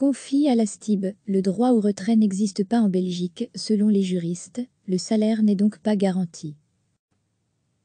confie à la STIB. Le droit au retrait n'existe pas en Belgique, selon les juristes, le salaire n'est donc pas garanti.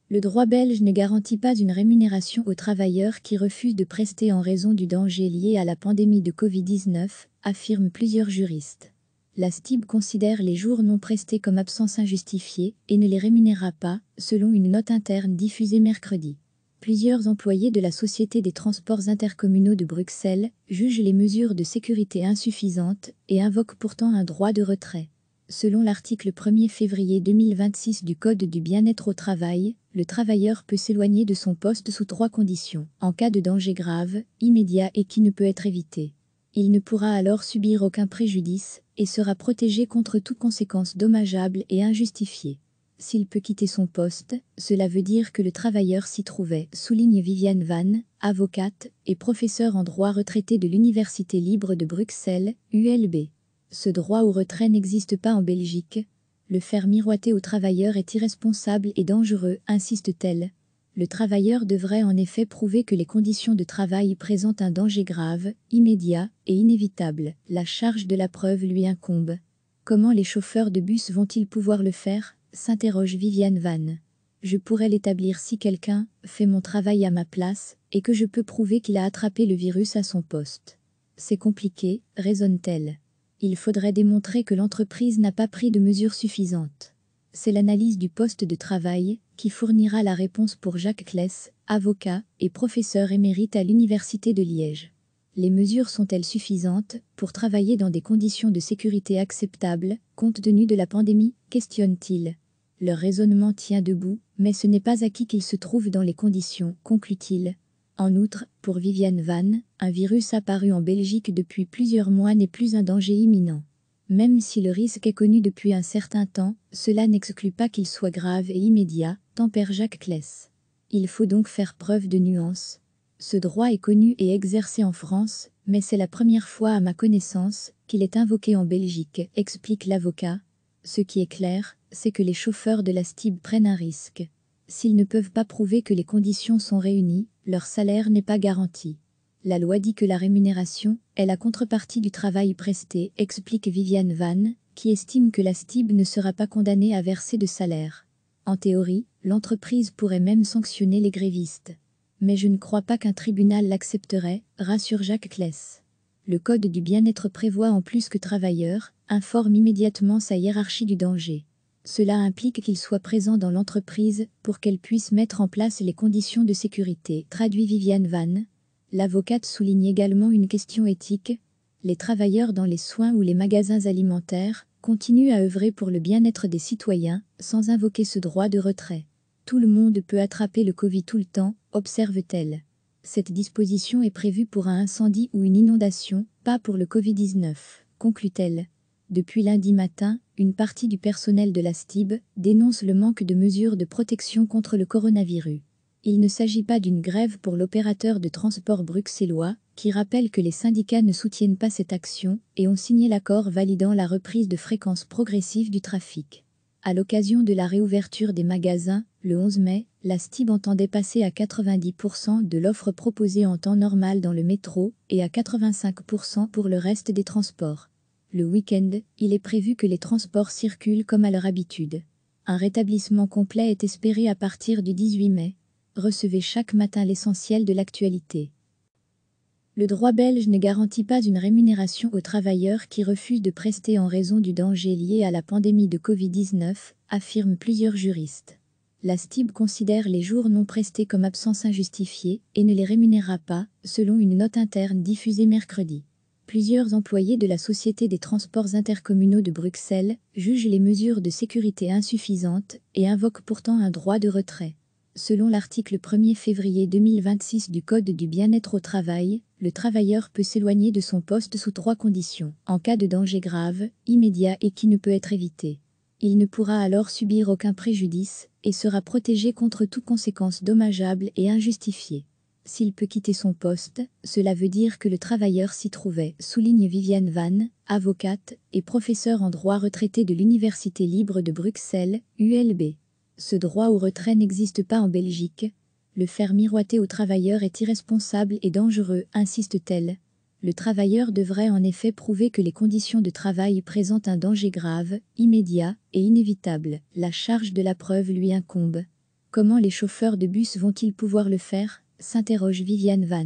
Le droit belge ne garantit pas une rémunération aux travailleurs qui refusent de prester en raison du danger lié à la pandémie de Covid-19, affirment plusieurs juristes. La STIB considère les jours non prestés comme absence injustifiée et ne les rémunérera pas, selon une note interne diffusée mercredi. Plusieurs employés de la Société des transports intercommunaux de Bruxelles jugent les mesures de sécurité insuffisantes et invoquent pourtant un droit de retrait. Selon l'article 1er février 2026 du Code du bien-être au travail, le travailleur peut s'éloigner de son poste sous trois conditions, en cas de danger grave, immédiat et qui ne peut être évité. Il ne pourra alors subir aucun préjudice et sera protégé contre toute conséquence dommageable et injustifiée. S'il peut quitter son poste, cela veut dire que le travailleur s'y trouvait, souligne Viviane Van, avocate et professeure en droit retraité de l'Université libre de Bruxelles, ULB. Ce droit au retrait n'existe pas en Belgique. Le faire miroiter au travailleur est irresponsable et dangereux, insiste-t-elle. Le travailleur devrait en effet prouver que les conditions de travail présentent un danger grave, immédiat et inévitable. La charge de la preuve lui incombe. Comment les chauffeurs de bus vont-ils pouvoir le faire s'interroge Viviane Van. Je pourrais l'établir si quelqu'un fait mon travail à ma place et que je peux prouver qu'il a attrapé le virus à son poste. C'est compliqué, raisonne-t-elle. Il faudrait démontrer que l'entreprise n'a pas pris de mesures suffisantes. C'est l'analyse du poste de travail qui fournira la réponse pour Jacques Kless, avocat et professeur émérite à l'Université de Liège. Les mesures sont-elles suffisantes pour travailler dans des conditions de sécurité acceptables, compte tenu de la pandémie questionne-t-il. Leur raisonnement tient debout, mais ce n'est pas acquis qu'il se trouve dans les conditions, conclut-il. En outre, pour Viviane Van, un virus apparu en Belgique depuis plusieurs mois n'est plus un danger imminent. Même si le risque est connu depuis un certain temps, cela n'exclut pas qu'il soit grave et immédiat, tempère Jacques Kless. Il faut donc faire preuve de nuance. Ce droit est connu et exercé en France, mais c'est la première fois à ma connaissance qu'il est invoqué en Belgique, explique l'avocat, ce qui est clair, c'est que les chauffeurs de la STIB prennent un risque. S'ils ne peuvent pas prouver que les conditions sont réunies, leur salaire n'est pas garanti. La loi dit que la rémunération est la contrepartie du travail presté, explique Viviane Van, qui estime que la STIB ne sera pas condamnée à verser de salaire. En théorie, l'entreprise pourrait même sanctionner les grévistes. Mais je ne crois pas qu'un tribunal l'accepterait, rassure Jacques Kless. Le Code du bien-être prévoit en plus que travailleurs informe immédiatement sa hiérarchie du danger. Cela implique qu'il soit présent dans l'entreprise pour qu'elle puisse mettre en place les conditions de sécurité. Traduit Viviane Van, l'avocate souligne également une question éthique. Les travailleurs dans les soins ou les magasins alimentaires continuent à œuvrer pour le bien-être des citoyens sans invoquer ce droit de retrait. Tout le monde peut attraper le Covid tout le temps, observe-t-elle. Cette disposition est prévue pour un incendie ou une inondation, pas pour le Covid-19, conclut-elle. Depuis lundi matin, une partie du personnel de la STIB dénonce le manque de mesures de protection contre le coronavirus. Il ne s'agit pas d'une grève pour l'opérateur de transport bruxellois, qui rappelle que les syndicats ne soutiennent pas cette action et ont signé l'accord validant la reprise de fréquence progressive du trafic. À l'occasion de la réouverture des magasins, le 11 mai, la STIB entendait passer à 90% de l'offre proposée en temps normal dans le métro et à 85% pour le reste des transports. Le week-end, il est prévu que les transports circulent comme à leur habitude. Un rétablissement complet est espéré à partir du 18 mai. Recevez chaque matin l'essentiel de l'actualité. Le droit belge ne garantit pas une rémunération aux travailleurs qui refusent de prester en raison du danger lié à la pandémie de Covid-19, affirment plusieurs juristes la STIB considère les jours non prestés comme absence injustifiée et ne les rémunérera pas, selon une note interne diffusée mercredi. Plusieurs employés de la Société des transports intercommunaux de Bruxelles jugent les mesures de sécurité insuffisantes et invoquent pourtant un droit de retrait. Selon l'article 1er février 2026 du Code du bien-être au travail, le travailleur peut s'éloigner de son poste sous trois conditions, en cas de danger grave, immédiat et qui ne peut être évité. Il ne pourra alors subir aucun préjudice et sera protégé contre toute conséquence dommageable et injustifiée. S'il peut quitter son poste, cela veut dire que le travailleur s'y trouvait, souligne Viviane Van, avocate et professeure en droit retraité de l'Université libre de Bruxelles, ULB. Ce droit au retrait n'existe pas en Belgique. Le faire miroiter au travailleur est irresponsable et dangereux, insiste-t-elle le travailleur devrait en effet prouver que les conditions de travail présentent un danger grave, immédiat et inévitable. La charge de la preuve lui incombe. Comment les chauffeurs de bus vont-ils pouvoir le faire s'interroge Viviane Van.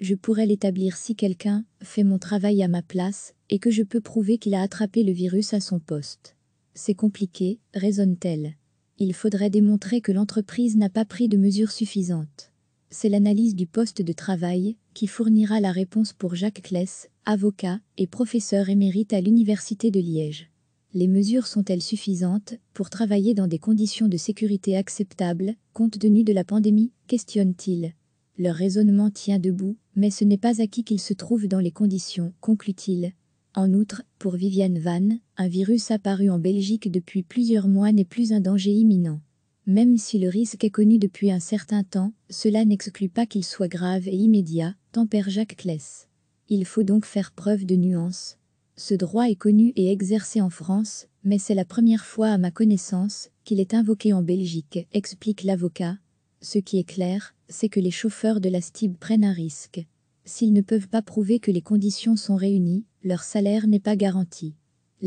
Je pourrais l'établir si quelqu'un fait mon travail à ma place et que je peux prouver qu'il a attrapé le virus à son poste. C'est compliqué, raisonne-t-elle. Il faudrait démontrer que l'entreprise n'a pas pris de mesures suffisantes. C'est l'analyse du poste de travail qui fournira la réponse pour Jacques Kless, avocat et professeur émérite à l'Université de Liège. Les mesures sont-elles suffisantes pour travailler dans des conditions de sécurité acceptables, compte tenu de la pandémie questionne-t-il. Leur raisonnement tient debout, mais ce n'est pas acquis qu'ils se trouvent dans les conditions, conclut-il. En outre, pour Viviane Van, un virus apparu en Belgique depuis plusieurs mois n'est plus un danger imminent. Même si le risque est connu depuis un certain temps, cela n'exclut pas qu'il soit grave et immédiat, tempère Jacques Kless. Il faut donc faire preuve de nuance. Ce droit est connu et exercé en France, mais c'est la première fois à ma connaissance qu'il est invoqué en Belgique, explique l'avocat. Ce qui est clair, c'est que les chauffeurs de la STIB prennent un risque. S'ils ne peuvent pas prouver que les conditions sont réunies, leur salaire n'est pas garanti.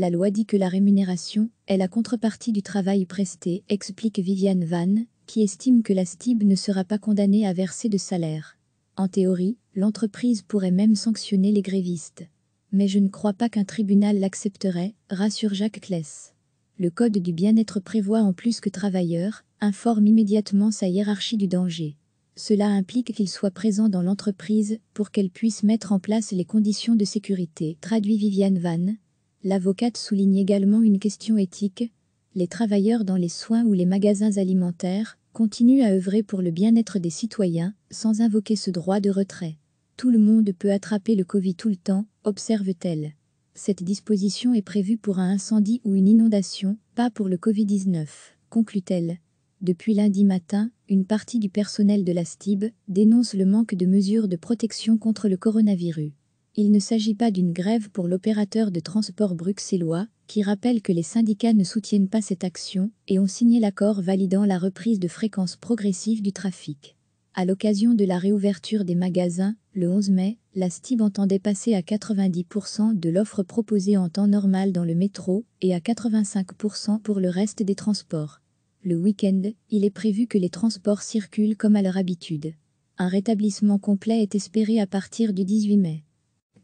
La loi dit que la rémunération est la contrepartie du travail presté, explique Viviane Van, qui estime que la STIB ne sera pas condamnée à verser de salaire. En théorie, l'entreprise pourrait même sanctionner les grévistes. Mais je ne crois pas qu'un tribunal l'accepterait, rassure Jacques Kless. Le Code du bien-être prévoit en plus que travailleur informe immédiatement sa hiérarchie du danger. Cela implique qu'il soit présent dans l'entreprise pour qu'elle puisse mettre en place les conditions de sécurité, traduit Viviane Van. L'avocate souligne également une question éthique. Les travailleurs dans les soins ou les magasins alimentaires continuent à œuvrer pour le bien-être des citoyens sans invoquer ce droit de retrait. Tout le monde peut attraper le Covid tout le temps, observe-t-elle. Cette disposition est prévue pour un incendie ou une inondation, pas pour le Covid-19, conclut-elle. Depuis lundi matin, une partie du personnel de la STIB dénonce le manque de mesures de protection contre le coronavirus. Il ne s'agit pas d'une grève pour l'opérateur de transport bruxellois, qui rappelle que les syndicats ne soutiennent pas cette action et ont signé l'accord validant la reprise de fréquence progressive du trafic. À l'occasion de la réouverture des magasins, le 11 mai, la STIB entendait passer à 90% de l'offre proposée en temps normal dans le métro et à 85% pour le reste des transports. Le week-end, il est prévu que les transports circulent comme à leur habitude. Un rétablissement complet est espéré à partir du 18 mai.